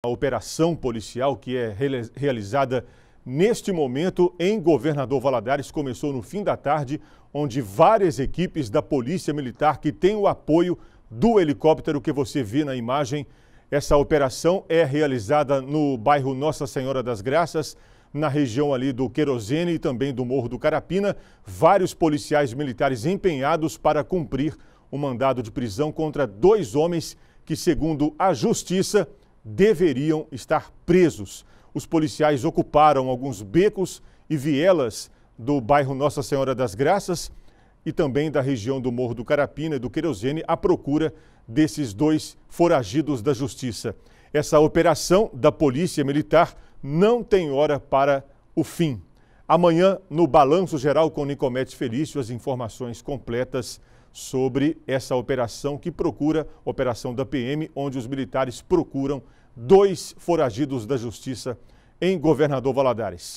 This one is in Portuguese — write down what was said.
A operação policial que é realizada neste momento em Governador Valadares começou no fim da tarde, onde várias equipes da Polícia Militar que tem o apoio do helicóptero que você vê na imagem. Essa operação é realizada no bairro Nossa Senhora das Graças, na região ali do Querosene e também do Morro do Carapina, vários policiais militares empenhados para cumprir o mandado de prisão contra dois homens que, segundo a Justiça, deveriam estar presos. Os policiais ocuparam alguns becos e vielas do bairro Nossa Senhora das Graças e também da região do Morro do Carapina e do Querosene à procura desses dois foragidos da justiça. Essa operação da Polícia Militar não tem hora para o fim. Amanhã, no Balanço Geral com Nicomedes Felício, as informações completas sobre essa operação que procura, operação da PM, onde os militares procuram dois foragidos da justiça em Governador Valadares.